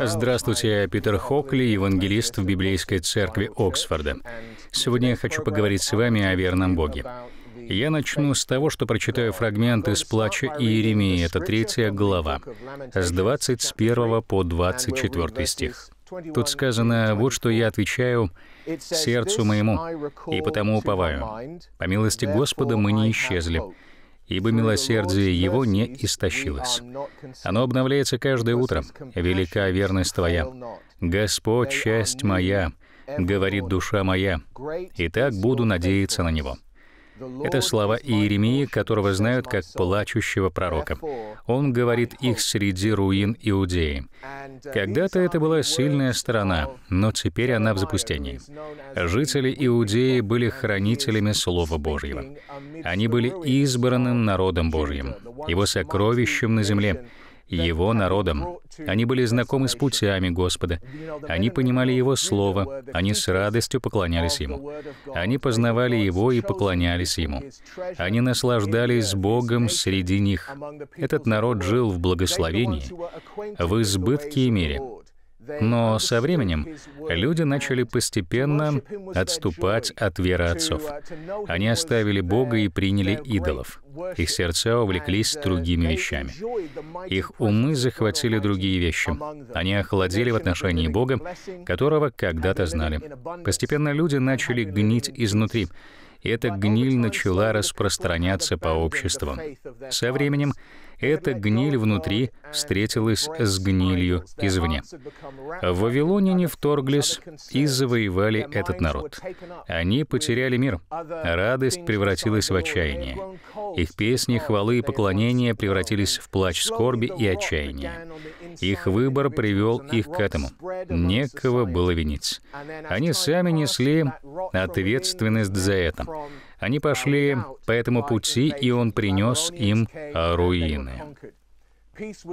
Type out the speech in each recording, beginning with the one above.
Здравствуйте, Питер Хокли, евангелист в Библейской церкви Оксфорда. Сегодня я хочу поговорить с вами о верном Боге. Я начну с того, что прочитаю фрагмент из «Плача Иеремии», это третья глава, с 21 по 24 стих. Тут сказано, вот что я отвечаю сердцу моему, и потому уповаю. По милости Господа мы не исчезли ибо милосердие Его не истощилось. Оно обновляется каждое утро. Велика верность Твоя. Господь, часть моя, говорит душа моя, и так буду надеяться на Него. Это слова Иеремии, которого знают как плачущего пророка. Он говорит их среди руин Иудеи. Когда-то это была сильная страна, но теперь она в запустении. Жители Иудеи были хранителями Слова Божьего. Они были избранным народом Божьим, его сокровищем на земле, его народом. Они были знакомы с путями Господа. Они понимали Его Слово. Они с радостью поклонялись Ему. Они познавали Его и поклонялись Ему. Они наслаждались Богом среди них. Этот народ жил в благословении, в избытке и мире. Но со временем люди начали постепенно отступать от веры отцов. Они оставили Бога и приняли идолов. Их сердца увлеклись другими вещами. Их умы захватили другие вещи. Они охладели в отношении Бога, которого когда-то знали. Постепенно люди начали гнить изнутри, и эта гниль начала распространяться по обществу. Со временем эта гниль внутри встретилась с гнилью извне. В Вавилоняне вторглись и завоевали этот народ. Они потеряли мир. Радость превратилась в отчаяние. Их песни, хвалы и поклонения превратились в плач скорби и отчаяния. Их выбор привел их к этому. Некого было винить. Они сами несли ответственность за это. Они пошли по этому пути, и он принес им а, руины.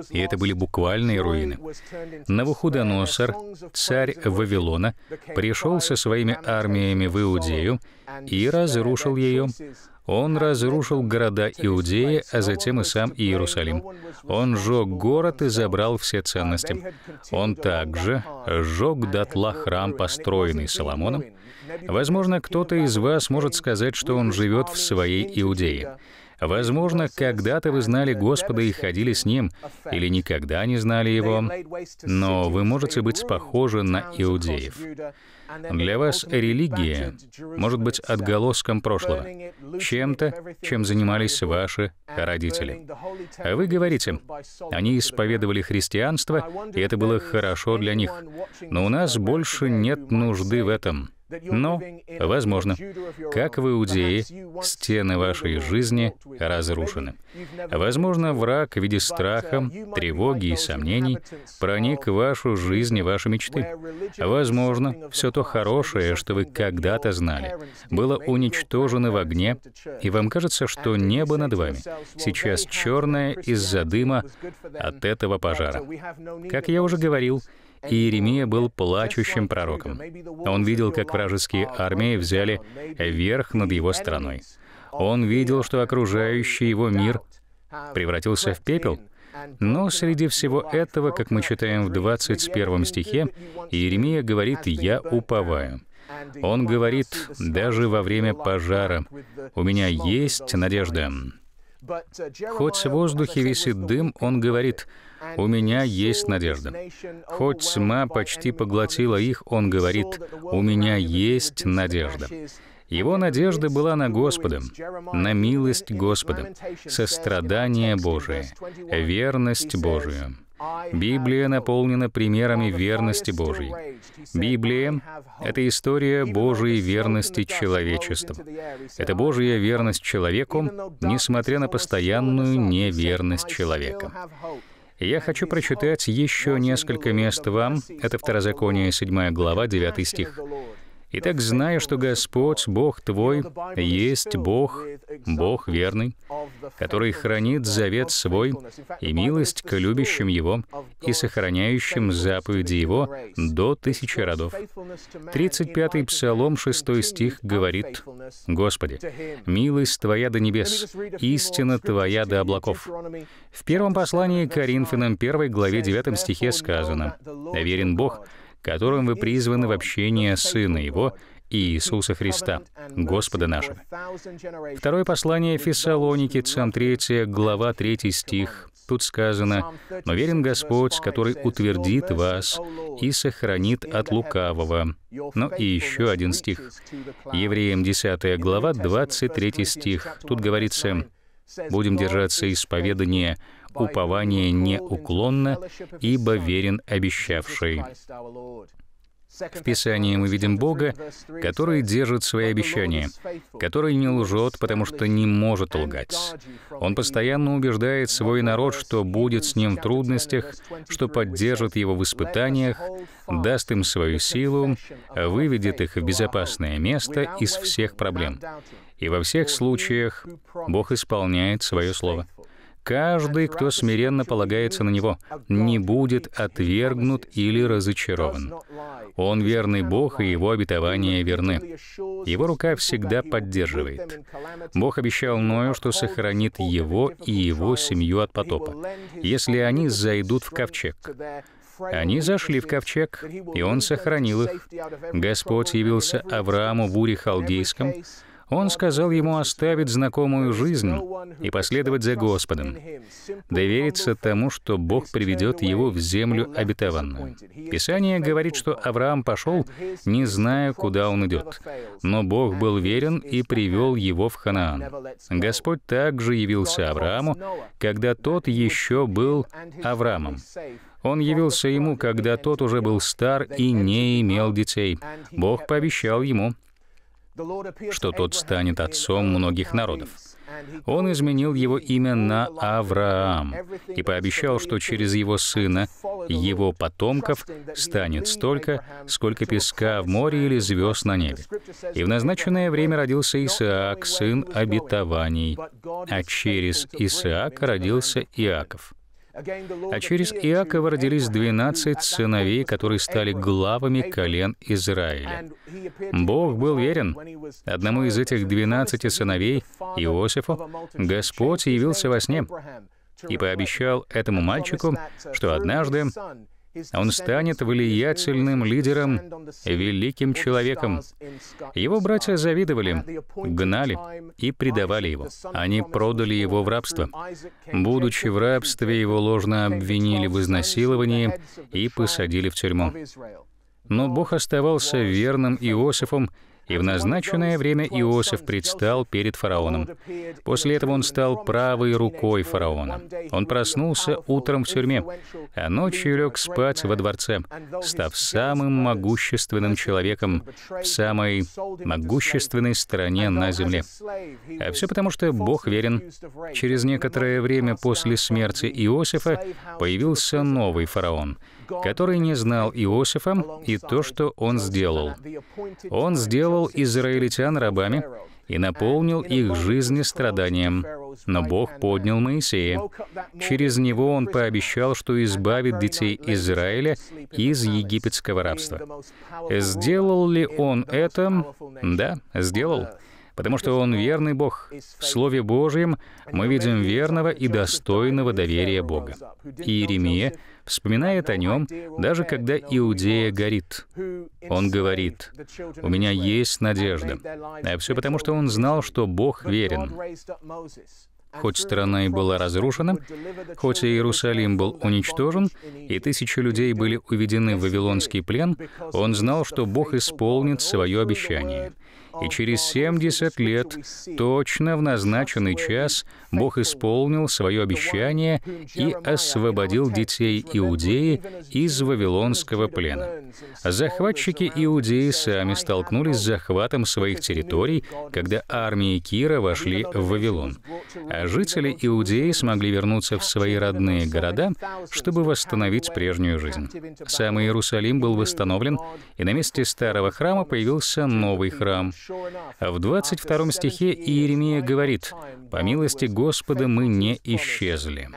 И это были буквальные руины. Навуходоносор, царь Вавилона, пришел со своими армиями в Иудею и разрушил ее. Он разрушил города Иудеи, а затем и сам Иерусалим. Он сжег город и забрал все ценности. Он также сжег дотла храм, построенный Соломоном, Возможно, кто-то из вас может сказать, что он живет в своей Иудее. Возможно, когда-то вы знали Господа и ходили с Ним, или никогда не знали Его, но вы можете быть похожи на иудеев. Для вас религия может быть отголоском прошлого, чем-то, чем занимались ваши родители. А вы говорите, они исповедовали христианство, и это было хорошо для них, но у нас больше нет нужды в этом. Но, ну, возможно, как в Иудее, стены вашей жизни разрушены. Возможно, враг в виде uh, страха, тревоги и сомнений проник в вашу жизнь и ваши мечты. Возможно, все то хорошее, что вы когда-то знали, было уничтожено в огне, и вам кажется, что небо над вами сейчас черное из-за дыма от этого uh, пожара. Как я уже говорил, и Иеремия был плачущим пророком. Он видел, как вражеские армии взяли верх над его страной. Он видел, что окружающий его мир превратился в пепел. Но среди всего этого, как мы читаем в 21 стихе, Иеремия говорит «Я уповаю». Он говорит, даже во время пожара, «У меня есть надежда». Uh, хоть в воздухе висит дым, он говорит, «У меня есть надежда». Хоть тьма почти поглотила их, он говорит, «У меня есть надежда». Его надежда была на Господа, на милость Господа, сострадание Божие, верность Божию. Библия наполнена примерами верности Божьей. Библия — это история Божьей верности человечеству. Это Божья верность человеку, несмотря на постоянную неверность человека. Я хочу прочитать еще несколько мест вам. Это Второзаконие, 7 глава, 9 стих. Итак, знай, что Господь, Бог твой, есть Бог, Бог верный, который хранит завет свой и милость к любящим Его и сохраняющим заповеди Его до тысячи родов. 35-й Псалом, 6 стих говорит, «Господи, милость Твоя до небес, истина Твоя до облаков». В первом послании Коринфянам 1 главе 9 стихе сказано, «Верен Бог, которым вы призваны в общение Сына Его Иисуса Христа, Господа нашего. Второе послание Фессалоникийцам, 3 глава, 3 стих. Тут сказано, «Но верен Господь, который утвердит вас и сохранит от лукавого». Но и еще один стих. Евреям 10 глава, 23 стих. Тут говорится, «Будем держаться исповедания упование неуклонно, ибо верен обещавший. В Писании мы видим Бога, который держит свои обещания, который не лжет, потому что не может лгать. Он постоянно убеждает свой народ, что будет с ним в трудностях, что поддержит его в испытаниях, даст им свою силу, выведет их в безопасное место из всех проблем. И во всех случаях Бог исполняет свое слово. Каждый, кто смиренно полагается на Него, не будет отвергнут или разочарован. Он верный Бог, и Его обетования верны. Его рука всегда поддерживает. Бог обещал Ною, что сохранит его и его семью от потопа, если они зайдут в ковчег. Они зашли в ковчег, и он сохранил их. Господь явился Аврааму в буре халдейском, он сказал ему оставить знакомую жизнь и последовать за Господом, довериться тому, что Бог приведет его в землю обетованную. Писание говорит, что Авраам пошел, не зная, куда он идет, но Бог был верен и привел его в Ханаан. Господь также явился Аврааму, когда тот еще был Авраамом. Он явился ему, когда тот уже был стар и не имел детей. Бог пообещал ему, что тот станет отцом многих народов. Он изменил его имя на Авраам и пообещал, что через его сына, его потомков, станет столько, сколько песка в море или звезд на небе. И в назначенное время родился Исаак, сын обетований, а через Исаака родился Иаков. А через Иакова родились двенадцать сыновей, которые стали главами колен Израиля. Бог был верен. Одному из этих двенадцати сыновей, Иосифу, Господь явился во сне и пообещал этому мальчику, что однажды он станет влиятельным лидером, великим человеком. Его братья завидовали, гнали и предавали его. Они продали его в рабство. Будучи в рабстве, его ложно обвинили в изнасиловании и посадили в тюрьму. Но Бог оставался верным Иосифом и в назначенное время Иосиф предстал перед фараоном. После этого он стал правой рукой фараона. Он проснулся утром в тюрьме, а ночью лег спать во дворце, став самым могущественным человеком в самой могущественной стране на земле. А все потому, что Бог верен. Через некоторое время после смерти Иосифа появился новый фараон — который не знал Иосифа и то, что он сделал. Он сделал израильтян рабами и наполнил их жизни страданием. Но Бог поднял Моисея. Через него он пообещал, что избавит детей Израиля из египетского рабства. Сделал ли он это? Да, сделал потому что Он верный Бог. В Слове Божьем мы видим верного и достойного доверия Бога. Иеремия вспоминает о нем, даже когда Иудея горит. Он говорит, «У меня есть надежда». А все потому, что он знал, что Бог верен. Хоть страна и была разрушена, хоть Иерусалим был уничтожен, и тысячи людей были уведены в Вавилонский плен, он знал, что Бог исполнит свое обещание — и через 70 лет, точно в назначенный час, Бог исполнил свое обещание и освободил детей Иудеи из Вавилонского плена. Захватчики Иудеи сами столкнулись с захватом своих территорий, когда армии Кира вошли в Вавилон. А жители Иудеи смогли вернуться в свои родные города, чтобы восстановить прежнюю жизнь. Сам Иерусалим был восстановлен, и на месте старого храма появился новый храм — в 22 стихе Иеремия говорит, «По милости Господа мы не исчезли».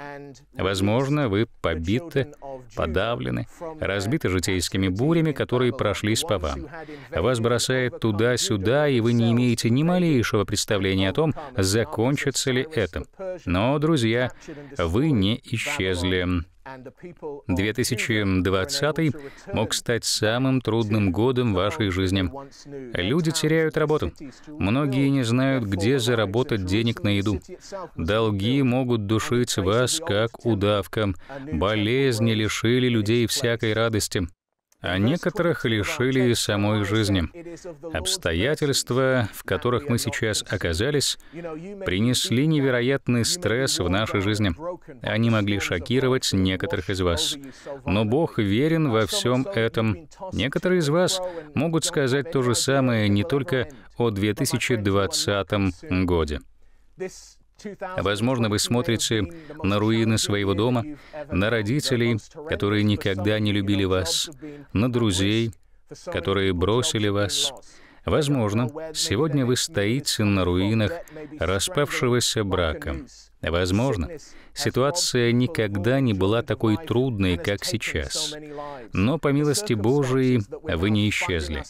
Возможно, вы побиты, подавлены, разбиты житейскими бурями, которые прошлись по вам. Вас бросает туда-сюда, и вы не имеете ни малейшего представления о том, закончится ли это. Но, друзья, вы не исчезли. 2020 мог стать самым трудным годом вашей жизни. Люди теряют работу. Многие не знают, где заработать денег на еду. Долги могут душить вас, как удавка. Болезни лишили людей всякой радости а некоторых лишили и самой жизни. Обстоятельства, в которых мы сейчас оказались, принесли невероятный стресс в нашей жизни. Они могли шокировать некоторых из вас. Но Бог верен во всем этом. Некоторые из вас могут сказать то же самое не только о 2020 годе. Возможно, вы смотрите на руины своего дома, на родителей, которые никогда не любили вас, на друзей, которые бросили вас. Возможно, сегодня вы стоите на руинах распавшегося брака. Возможно, ситуация никогда не была такой трудной, как сейчас. Но по милости Божией вы не исчезли,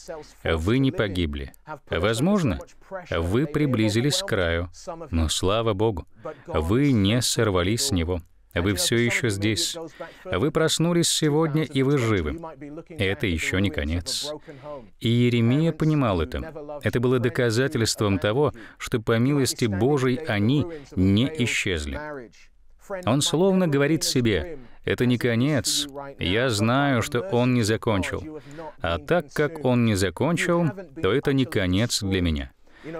вы не погибли. Возможно, вы приблизились к краю, но слава Богу, вы не сорвались с него. Вы все еще здесь. Вы проснулись сегодня, и вы живы. Это еще не конец. И Еремия понимал это. Это было доказательством того, что по милости Божией они не исчезли. Он словно говорит себе, «Это не конец. Я знаю, что он не закончил. А так как он не закончил, то это не конец для меня».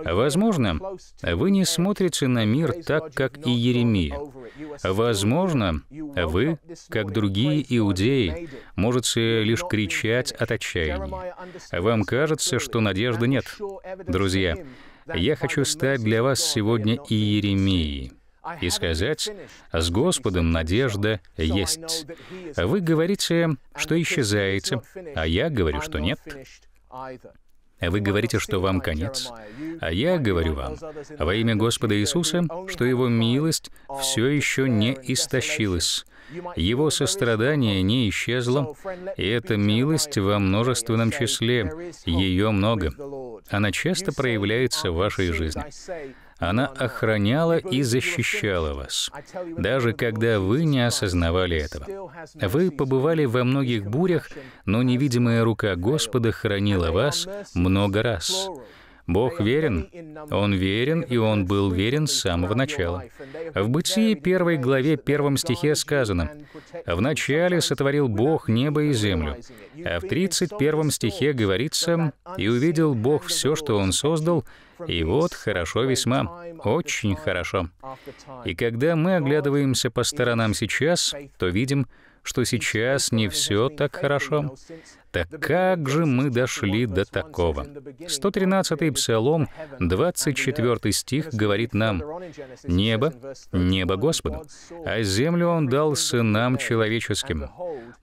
Возможно, вы не смотрите на мир так, как и Еремия. Возможно, вы, как другие иудеи, можете лишь кричать от отчаяния. Вам кажется, что надежды нет. Друзья, я хочу стать для вас сегодня и Еремией и сказать, «С Господом надежда есть». Вы говорите, что исчезаете, а я говорю, что нет. Вы говорите, что вам конец. А я говорю вам, во имя Господа Иисуса, что Его милость все еще не истощилась. Его сострадание не исчезло, и эта милость во множественном числе, ее много. Она часто проявляется в вашей жизни. Она охраняла и защищала вас, даже когда вы не осознавали этого. Вы побывали во многих бурях, но невидимая рука Господа хранила вас много раз. Бог верен. Он верен, и Он был верен с самого начала. В Бытии первой главе первом стихе сказано, «В начале сотворил Бог небо и землю». А в 31 стихе говорится, «И увидел Бог все, что Он создал, и вот хорошо весьма, очень хорошо. И когда мы оглядываемся по сторонам сейчас, то видим, что сейчас не все так хорошо. Так как же мы дошли до такого? 113-й псалом, 24 стих говорит нам, «Небо, небо Господу, а землю Он дал сынам человеческим.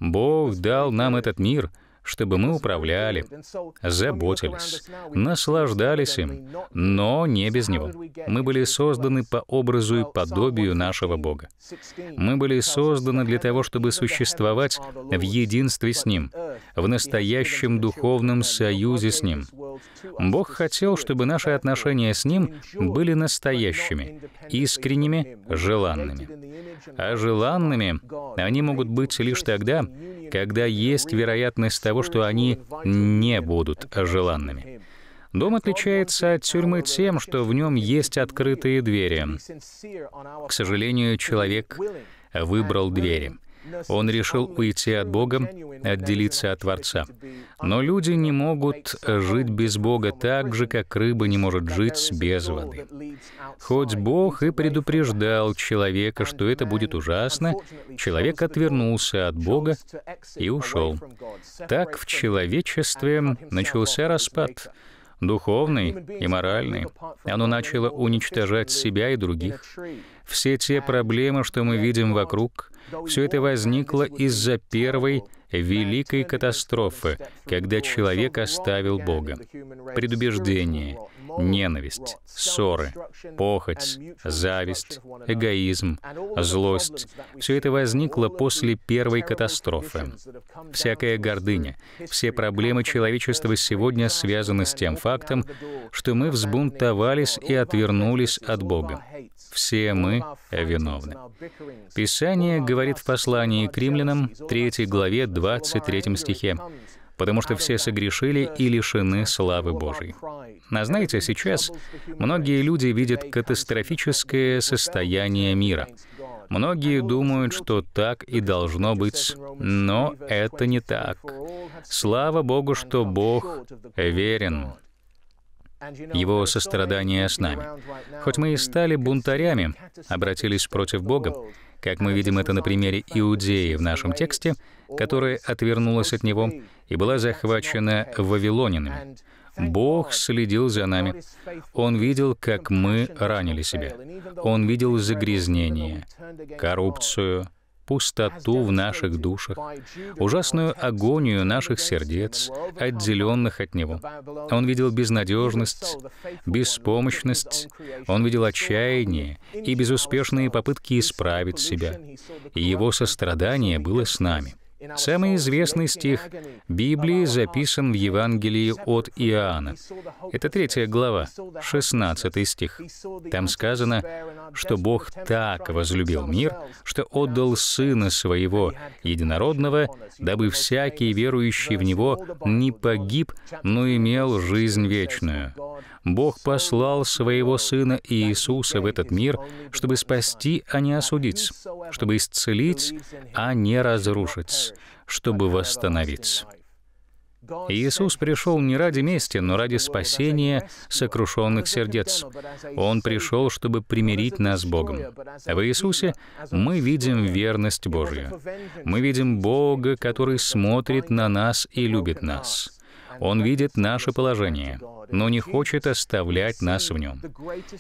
Бог дал нам этот мир, — чтобы мы управляли, заботились, наслаждались им, но не без Него. Мы были созданы по образу и подобию нашего Бога. Мы были созданы для того, чтобы существовать в единстве с Ним, в настоящем духовном союзе с Ним. Бог хотел, чтобы наши отношения с Ним были настоящими, искренними, желанными. А желанными они могут быть лишь тогда, когда есть вероятность того, что они не будут желанными. Дом отличается от тюрьмы тем, что в нем есть открытые двери. К сожалению, человек выбрал двери. Он решил уйти от Бога, отделиться от Творца. Но люди не могут жить без Бога так же, как рыба не может жить без воды. Хоть Бог и предупреждал человека, что это будет ужасно, человек отвернулся от Бога и ушел. Так в человечестве начался распад духовный и моральный. Оно начало уничтожать себя и других. Все те проблемы, что мы видим вокруг, все это возникло из-за первой великой катастрофы, когда человек оставил Бога. Предубеждение, ненависть, ссоры, похоть, зависть, эгоизм, злость — все это возникло после первой катастрофы. Всякая гордыня, все проблемы человечества сегодня связаны с тем фактом, что мы взбунтовались и отвернулись от Бога. Все мы виновны. Писание говорит в послании к римлянам, 3 главе, 23 стихе потому что все согрешили и лишены славы Божьей. А знаете, сейчас многие люди видят катастрофическое состояние мира. Многие думают, что так и должно быть, но это не так. Слава Богу, что Бог верен. Его сострадание с нами. Хоть мы и стали бунтарями, обратились против Бога, как мы видим это на примере Иудеи в нашем тексте, которая отвернулась от него и была захвачена вавилонинами. Бог следил за нами. Он видел, как мы ранили себя. Он видел загрязнение, коррупцию, пустоту в наших душах, ужасную агонию наших сердец, отделенных от Него. Он видел безнадежность, беспомощность, он видел отчаяние и безуспешные попытки исправить себя. И его сострадание было с нами. Самый известный стих Библии записан в Евангелии от Иоанна. Это третья глава, 16 стих. Там сказано, что Бог так возлюбил мир, что отдал Сына Своего Единородного, дабы всякий верующий в Него не погиб, но имел жизнь вечную. Бог послал Своего Сына Иисуса в этот мир, чтобы спасти, а не осудить, чтобы исцелить, а не разрушить чтобы восстановиться. Иисус пришел не ради мести, но ради спасения сокрушенных сердец. Он пришел, чтобы примирить нас с Богом. А в Иисусе мы видим верность Божью. Мы видим Бога, который смотрит на нас и любит нас. Он видит наше положение, но не хочет оставлять нас в нем.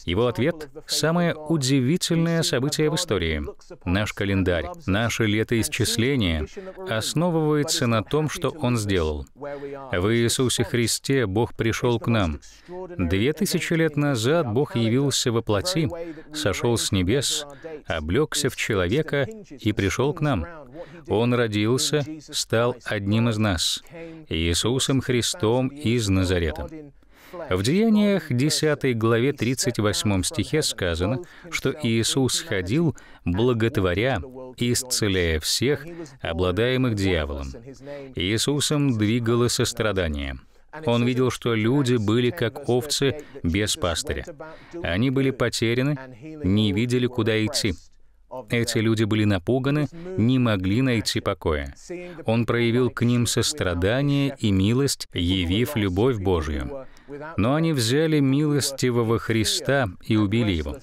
Его ответ — самое удивительное событие в истории. Наш календарь, наше летоисчисление основывается на том, что Он сделал. В Иисусе Христе Бог пришел к нам. Две тысячи лет назад Бог явился во плоти, сошел с небес облегся в человека и пришел к нам. Он родился, стал одним из нас, Иисусом Христом из Назарета. В Деяниях 10 главе 38 стихе сказано, что Иисус ходил, благотворя исцеляя всех, обладаемых дьяволом. Иисусом двигало сострадание. Он видел, что люди были как овцы без пастыря. Они были потеряны, не видели, куда идти. Эти люди были напуганы, не могли найти покоя. Он проявил к ним сострадание и милость, явив любовь Божью. Но они взяли милостивого Христа и убили его.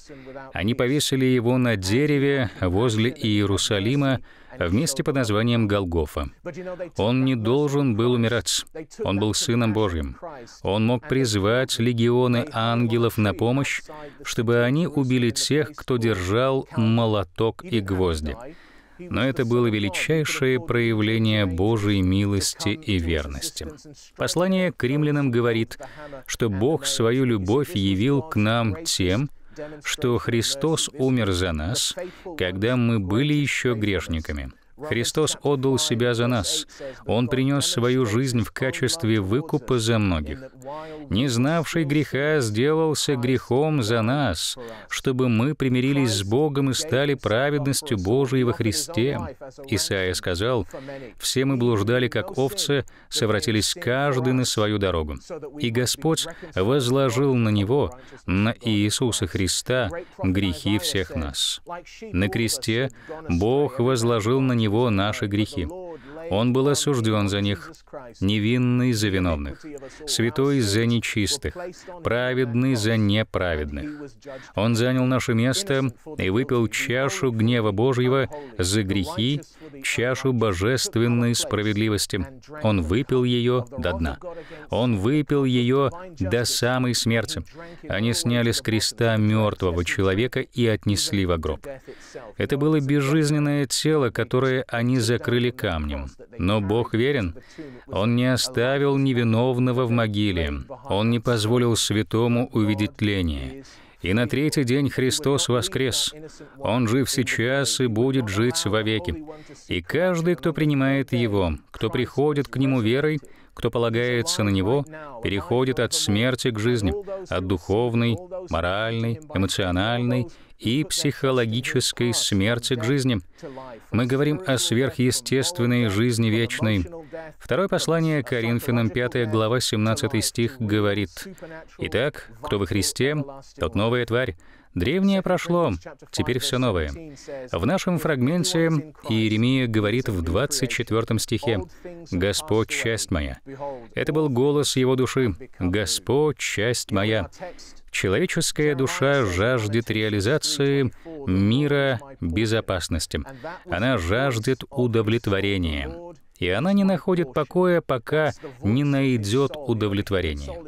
Они повесили его на дереве возле Иерусалима, в месте под названием Голгофа. Он не должен был умирать. Он был Сыном Божьим. Он мог призвать легионы ангелов на помощь, чтобы они убили тех, кто держал молоток и гвозди. Но это было величайшее проявление Божьей милости и верности. Послание к римлянам говорит, что Бог свою любовь явил к нам тем, что Христос умер за нас, когда мы были еще грешниками. Христос отдал себя за нас. Он принес свою жизнь в качестве выкупа за многих. Не знавший греха сделался грехом за нас, чтобы мы примирились с Богом и стали праведностью Божией во Христе. Исаия сказал, «Все мы блуждали, как овцы, совратились каждый на свою дорогу. И Господь возложил на Него, на Иисуса Христа, грехи всех нас». На кресте Бог возложил на Него него наши грехи. Он был осужден за них, невинный за виновных, святой за нечистых, праведный за неправедных. Он занял наше место и выпил чашу гнева Божьего за грехи, чашу божественной справедливости. Он выпил ее до дна. Он выпил ее до самой смерти. Они сняли с креста мертвого человека и отнесли в гроб. Это было безжизненное тело, которое они закрыли камнем. Но Бог верен. Он не оставил невиновного в могиле. Он не позволил святому увидеть тление. И на третий день Христос воскрес. Он жив сейчас и будет жить вовеки. И каждый, кто принимает Его, кто приходит к Нему верой, кто полагается на него, переходит от смерти к жизни, от духовной, моральной, эмоциональной и психологической смерти к жизни. Мы говорим о сверхъестественной жизни вечной. Второе послание Коринфянам, 5 глава, 17 стих, говорит, «Итак, кто во Христе, тот новая тварь, Древнее прошло, теперь все новое. В нашем фрагменте Иеремия говорит в 24 стихе «Господь, часть моя». Это был голос его души «Господь, часть моя». Человеческая душа жаждет реализации мира безопасности. Она жаждет удовлетворения и она не находит покоя, пока не найдет удовлетворения.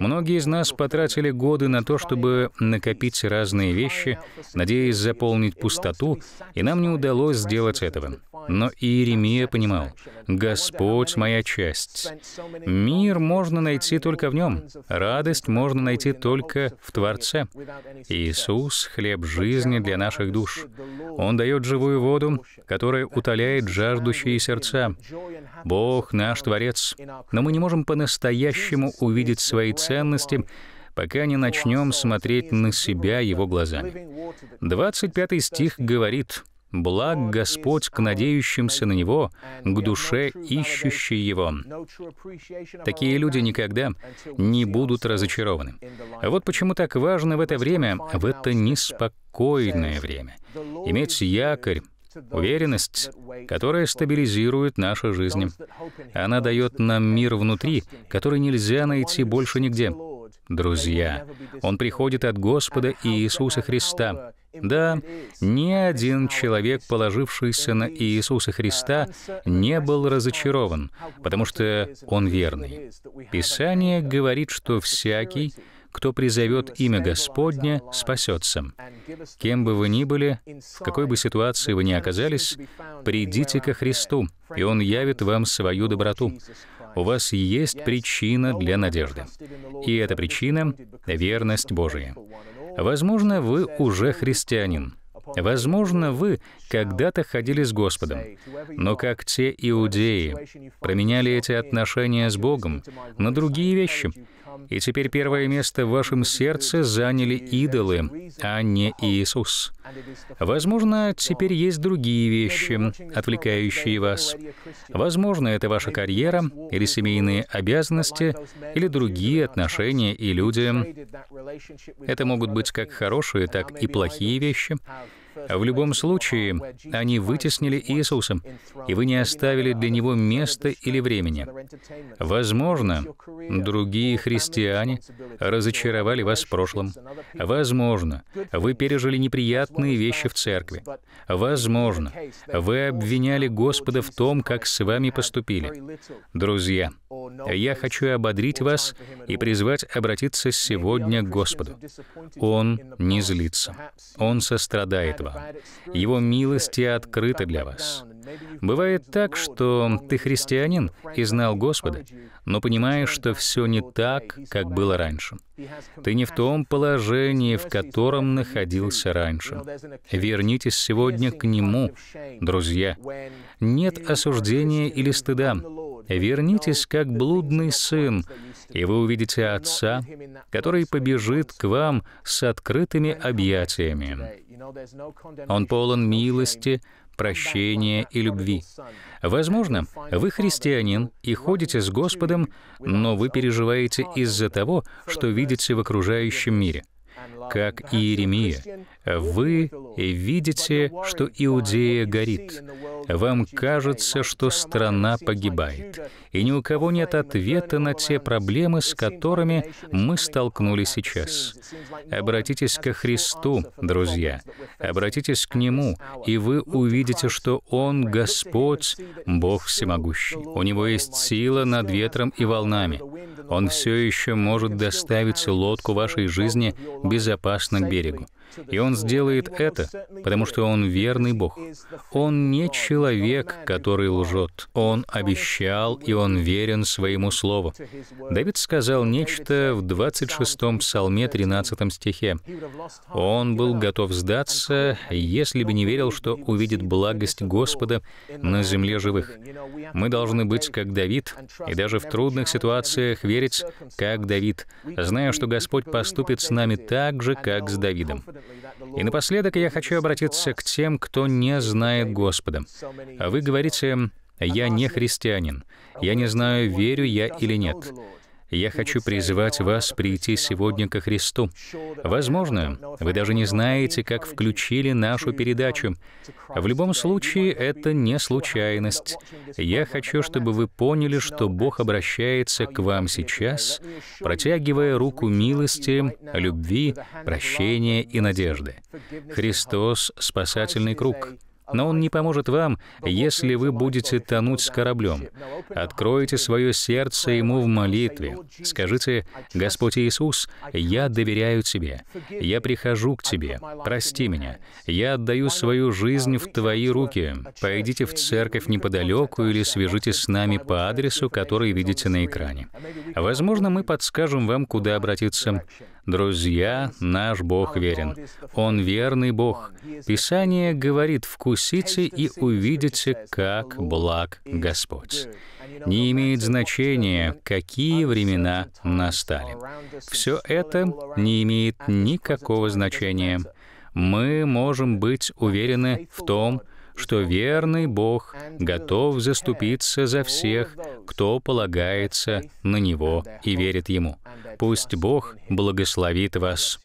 Многие из нас потратили годы на то, чтобы накопить разные вещи, надеясь заполнить пустоту, и нам не удалось сделать этого. Но Иеремия понимал, «Господь — моя часть». Мир можно найти только в Нем, радость можно найти только в Творце. Иисус — хлеб жизни для наших душ. Он дает живую воду, которая утоляет жаждущие сердца, Бог наш Творец, но мы не можем по-настоящему увидеть свои ценности, пока не начнем смотреть на себя его глазами. 25 стих говорит, «Благ Господь к надеющимся на Него, к душе, ищущей Его». Такие люди никогда не будут разочарованы. вот почему так важно в это время, в это неспокойное время, иметь якорь, Уверенность, которая стабилизирует нашу жизнь. Она дает нам мир внутри, который нельзя найти больше нигде. Друзья, он приходит от Господа Иисуса Христа. Да, ни один человек, положившийся на Иисуса Христа, не был разочарован, потому что он верный. Писание говорит, что всякий, кто призовет имя Господня, спасется. Кем бы вы ни были, в какой бы ситуации вы ни оказались, придите ко Христу, и Он явит вам свою доброту. У вас есть причина для надежды. И эта причина — верность Божия. Возможно, вы уже христианин. Возможно, вы когда-то ходили с Господом, но как те иудеи, променяли эти отношения с Богом на другие вещи, и теперь первое место в вашем сердце заняли идолы, а не Иисус. Возможно, теперь есть другие вещи, отвлекающие вас. Возможно, это ваша карьера или семейные обязанности, или другие отношения и люди. Это могут быть как хорошие, так и плохие вещи. В любом случае, они вытеснили Иисуса, и вы не оставили для Него места или времени. Возможно, другие христиане разочаровали вас в прошлом. Возможно, вы пережили неприятные вещи в церкви. Возможно, вы обвиняли Господа в том, как с вами поступили. Друзья, я хочу ободрить вас и призвать обратиться сегодня к Господу. Он не злится. Он сострадает вам. Его милости открыты для вас. Бывает так, что ты христианин и знал Господа, но понимаешь, что все не так, как было раньше. Ты не в том положении, в котором находился раньше. Вернитесь сегодня к Нему, друзья. Нет осуждения или стыда. Вернитесь как блудный сын, и вы увидите отца, который побежит к вам с открытыми объятиями. Он полон милости, прощения и любви. Возможно, вы христианин и ходите с Господом, но вы переживаете из-за того, что видите в окружающем мире. Как и Иеремия, вы видите, что Иудея горит, вам кажется, что страна погибает, и ни у кого нет ответа на те проблемы, с которыми мы столкнулись сейчас. Обратитесь ко Христу, друзья, обратитесь к Нему, и вы увидите, что Он Господь, Бог Всемогущий. У Него есть сила над ветром и волнами. Он все еще может доставить лодку вашей жизни безопасно к берегу. И Он сделает это, потому что Он верный Бог. Он не человек, который лжет. Он обещал, и Он верен своему слову. Давид сказал нечто в 26-м псалме 13 стихе. «Он был готов сдаться, если бы не верил, что увидит благость Господа на земле живых». Мы должны быть как Давид, и даже в трудных ситуациях верить, как Давид, зная, что Господь поступит с нами так же, как с Давидом. И напоследок я хочу обратиться к тем, кто не знает Господа. Вы говорите, «Я не христианин. Я не знаю, верю я или нет» я хочу призвать вас прийти сегодня ко Христу. Возможно, вы даже не знаете, как включили нашу передачу. В любом случае, это не случайность. Я хочу, чтобы вы поняли, что Бог обращается к вам сейчас, протягивая руку милости, любви, прощения и надежды. Христос — спасательный круг — но он не поможет вам, если вы будете тонуть с кораблем. Откройте свое сердце Ему в молитве. Скажите, «Господь Иисус, я доверяю Тебе. Я прихожу к Тебе. Прости меня. Я отдаю свою жизнь в Твои руки. Пойдите в церковь неподалеку или свяжитесь с нами по адресу, который видите на экране. Возможно, мы подскажем вам, куда обратиться. Друзья, наш Бог верен. Он верный Бог. Писание говорит, вкусите и увидите, как благ Господь. Не имеет значения, какие времена настали. Все это не имеет никакого значения. Мы можем быть уверены в том, что верный Бог готов заступиться за всех, кто полагается на Него и верит Ему. Пусть Бог благословит вас.